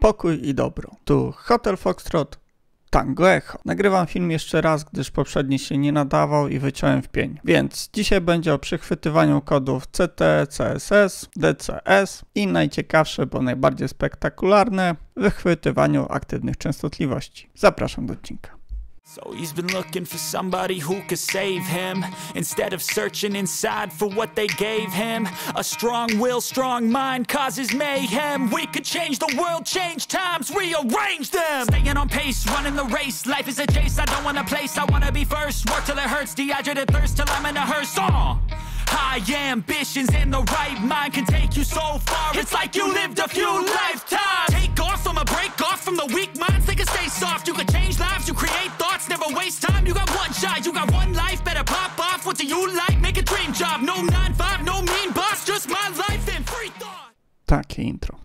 pokój i dobro. Tu Hotel Foxtrot, Tango Echo. Nagrywam film jeszcze raz, gdyż poprzedni się nie nadawał i wyciąłem w pień. Więc dzisiaj będzie o przychwytywaniu kodów CT, CSS, DCS i najciekawsze, bo najbardziej spektakularne, wychwytywaniu aktywnych częstotliwości. Zapraszam do odcinka. So he's been looking for somebody who could save him Instead of searching inside for what they gave him A strong will, strong mind causes mayhem We could change the world, change times, rearrange them Staying on pace, running the race Life is a chase, I don't want a place I wanna be first, work till it hurts Dehydrated thirst till I'm in a hearse oh! High ambitions in the right mind Can take you so far It's like you lived a few lives You got one life, better pop off. What do you like? Make a dream job. No 9-5, no mean boss, just my life and free thought. Takie intro.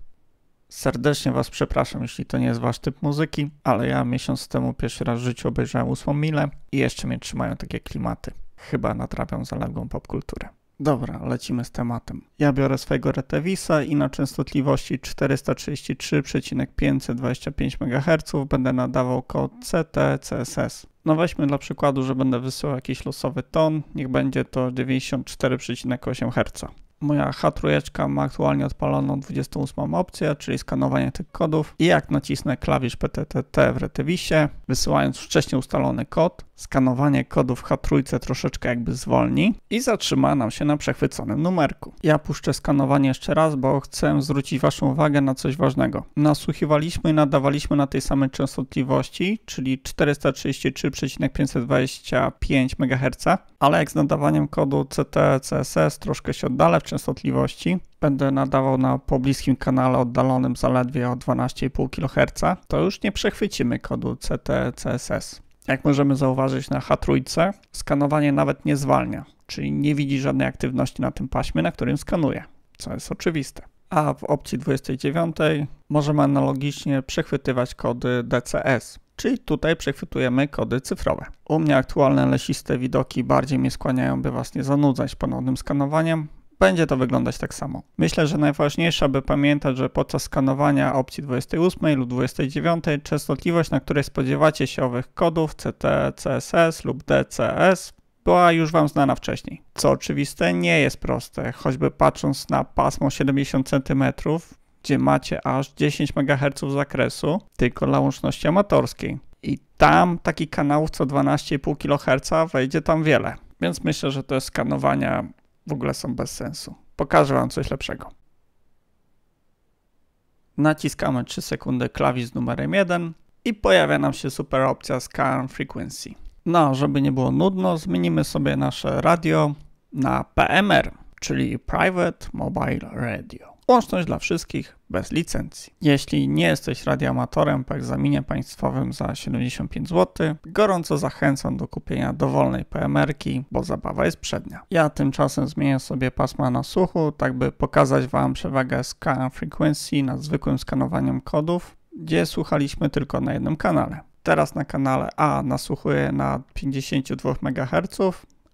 Serdecznie Was przepraszam, jeśli to nie jest Wasz typ muzyki, ale ja miesiąc temu pierwszy raz w życiu obejrzałem ósmą milę i jeszcze mnie trzymają takie klimaty. Chyba natrapią zaległą popkulturę. Dobra, lecimy z tematem. Ja biorę swojego Retevisa i na częstotliwości 433,525 MHz będę nadawał kod CT CSS. No weźmy dla przykładu, że będę wysyłał jakiś losowy ton, niech będzie to 94,8 Hz. Moja H3 ma aktualnie odpaloną 28 opcję, czyli skanowanie tych kodów i jak nacisnę klawisz PTTT w retevisie, wysyłając wcześniej ustalony kod, skanowanie kodów H3 troszeczkę jakby zwolni i zatrzyma nam się na przechwyconym numerku. Ja puszczę skanowanie jeszcze raz, bo chcę zwrócić Waszą uwagę na coś ważnego. Nasłuchiwaliśmy i nadawaliśmy na tej samej częstotliwości, czyli 433,525 MHz, ale jak z nadawaniem kodu CT, CSS troszkę się oddalę w częstotliwości. Będę nadawał na pobliskim kanale oddalonym zaledwie o 12,5 kHz. To już nie przechwycimy kodu CT-CSS. Jak możemy zauważyć na H3, skanowanie nawet nie zwalnia, czyli nie widzi żadnej aktywności na tym paśmie, na którym skanuje, co jest oczywiste. A w opcji 29 możemy analogicznie przechwytywać kody DCS, czyli tutaj przechwytujemy kody cyfrowe. U mnie aktualne lesiste widoki bardziej mnie skłaniają, by Was nie zanudzać ponownym skanowaniem, będzie to wyglądać tak samo. Myślę, że najważniejsze, aby pamiętać, że podczas skanowania opcji 28 lub 29 częstotliwość, na której spodziewacie się owych kodów CT, CSS lub DCS była już Wam znana wcześniej. Co oczywiste nie jest proste, choćby patrząc na pasmo 70 cm, gdzie macie aż 10 MHz zakresu, tylko dla łączności amatorskiej. I tam taki kanał co 12,5 kHz wejdzie tam wiele. Więc myślę, że to jest skanowania w ogóle są bez sensu. Pokażę Wam coś lepszego. Naciskamy 3 sekundy klawisz numerem 1 i pojawia nam się super opcja Scan Frequency. No, żeby nie było nudno, zmienimy sobie nasze radio na PMR, czyli Private Mobile Radio. Łączność dla wszystkich bez licencji. Jeśli nie jesteś radioamatorem po egzaminie państwowym za 75 zł, gorąco zachęcam do kupienia dowolnej PMR-ki, bo zabawa jest przednia. Ja tymczasem zmienię sobie pasma na słuchu, tak by pokazać Wam przewagę scan frequency nad zwykłym skanowaniem kodów, gdzie słuchaliśmy tylko na jednym kanale. Teraz na kanale A nasłuchuję na 52 MHz,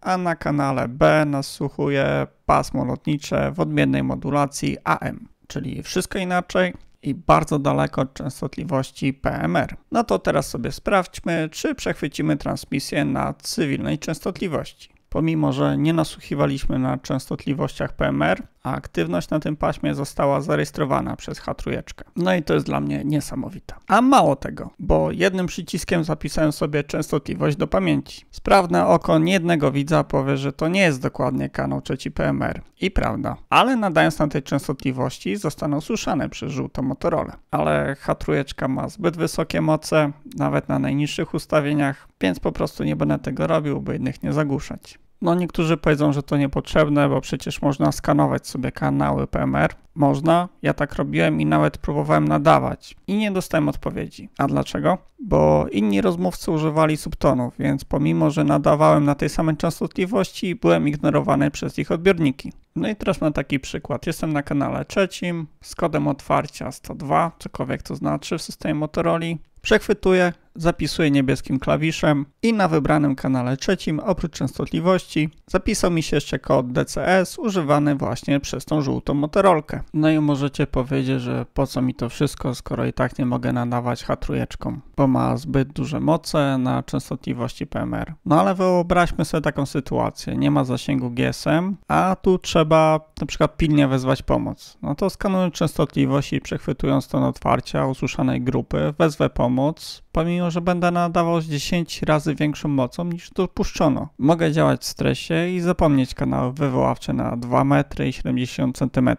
a na kanale B nasłuchuje pasmo lotnicze w odmiennej modulacji AM, czyli wszystko inaczej i bardzo daleko od częstotliwości PMR. No to teraz sobie sprawdźmy, czy przechwycimy transmisję na cywilnej częstotliwości. Pomimo, że nie nasłuchiwaliśmy na częstotliwościach PMR, a aktywność na tym paśmie została zarejestrowana przez h No i to jest dla mnie niesamowite. A mało tego, bo jednym przyciskiem zapisałem sobie częstotliwość do pamięci. Sprawne oko niejednego widza powie, że to nie jest dokładnie kanał trzeci PMR. I prawda. Ale nadając na tej częstotliwości zostaną słyszane przez żółto Motorola. Ale h ma zbyt wysokie moce, nawet na najniższych ustawieniach, więc po prostu nie będę tego robił, by innych nie zagłuszać. No niektórzy powiedzą, że to niepotrzebne, bo przecież można skanować sobie kanały PMR. Można, ja tak robiłem i nawet próbowałem nadawać i nie dostałem odpowiedzi. A dlaczego? Bo inni rozmówcy używali subtonów, więc pomimo, że nadawałem na tej samej częstotliwości, byłem ignorowany przez ich odbiorniki. No i teraz na taki przykład. Jestem na kanale trzecim z kodem otwarcia 102, cokolwiek to znaczy w systemie Motorola. Przechwytuję zapisuję niebieskim klawiszem i na wybranym kanale trzecim, oprócz częstotliwości, zapisał mi się jeszcze kod DCS używany właśnie przez tą żółtą motorolkę. No i możecie powiedzieć, że po co mi to wszystko, skoro i tak nie mogę nadawać hatrujeczką, bo ma zbyt duże moce na częstotliwości PMR. No ale wyobraźmy sobie taką sytuację, nie ma zasięgu GSM, a tu trzeba na przykład pilnie wezwać pomoc. No to skanuję częstotliwość i przechwytując stan otwarcia usłyszanej grupy, wezwę pomoc, pomimo że będę nadawał z 10 razy większą mocą niż dopuszczono. Mogę działać w stresie i zapomnieć kanał wywoławczy na 2 metry i 70 cm.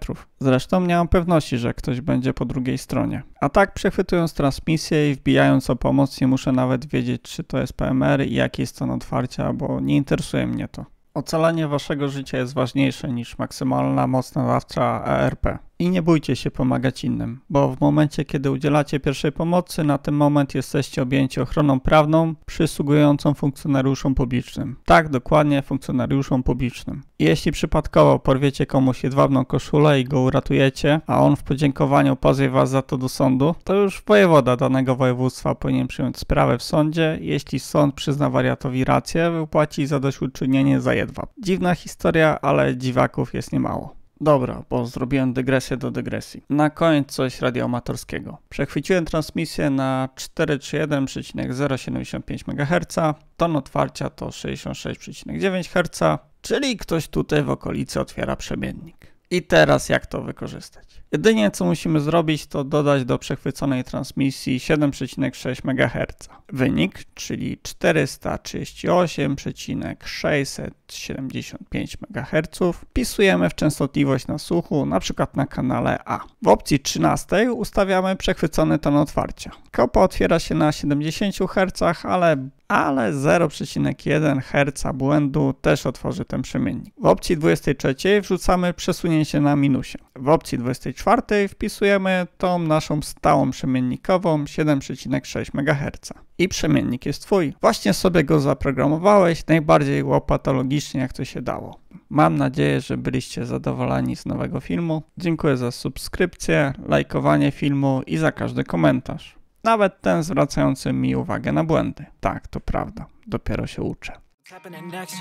Zresztą nie mam pewności, że ktoś będzie po drugiej stronie. A tak przechwytując transmisję i wbijając o pomoc nie muszę nawet wiedzieć czy to jest PMR i jaki jest stan otwarcia, bo nie interesuje mnie to. Ocalanie waszego życia jest ważniejsze niż maksymalna moc nadawcza ERP i nie bójcie się pomagać innym, bo w momencie, kiedy udzielacie pierwszej pomocy, na ten moment jesteście objęci ochroną prawną przysługującą funkcjonariuszom publicznym. Tak, dokładnie funkcjonariuszom publicznym. Jeśli przypadkowo porwiecie komuś jedwabną koszulę i go uratujecie, a on w podziękowaniu pozwie was za to do sądu, to już wojewoda danego województwa powinien przyjąć sprawę w sądzie. Jeśli sąd przyzna wariatowi rację, wypłaci zadośćuczynienie za jedwab. Dziwna historia, ale dziwaków jest niemało. Dobra, bo zrobiłem dygresję do dygresji. Na koniec coś radioamatorskiego. Przechwyciłem transmisję na 431,075 MHz, ton otwarcia to 66,9 Hz, czyli ktoś tutaj w okolicy otwiera przebiennik. I teraz jak to wykorzystać? Jedynie co musimy zrobić to dodać do przechwyconej transmisji 7,6 MHz. Wynik, czyli 438,675 MHz wpisujemy w częstotliwość na słuchu, na przykład na kanale A. W opcji 13 ustawiamy przechwycony ton otwarcia. Kopa otwiera się na 70 Hz, ale ale 0,1 Hz błędu też otworzy ten przemiennik. W opcji 23 wrzucamy przesunięcie na minusie. W opcji 24 wpisujemy tą naszą stałą przemiennikową 7,6 MHz. I przemiennik jest Twój. Właśnie sobie go zaprogramowałeś najbardziej łopatologicznie jak to się dało. Mam nadzieję, że byliście zadowoleni z nowego filmu. Dziękuję za subskrypcję, lajkowanie filmu i za każdy komentarz. Nawet ten zwracający mi uwagę na błędy. Tak, to prawda. Dopiero się uczę.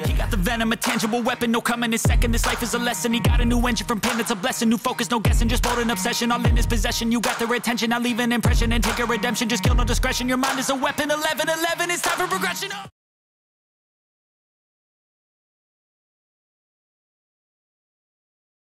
He got the venom, a tangible weapon, no coming in second. This life is a lesson. He got a new engine from pain, it's a blessing. New focus, no guessing, just bold obsession. All in his possession, you got the retention. I leave an impression and take a redemption. Just kill no discretion. Your mind is a weapon. 11 11, it's time for progression.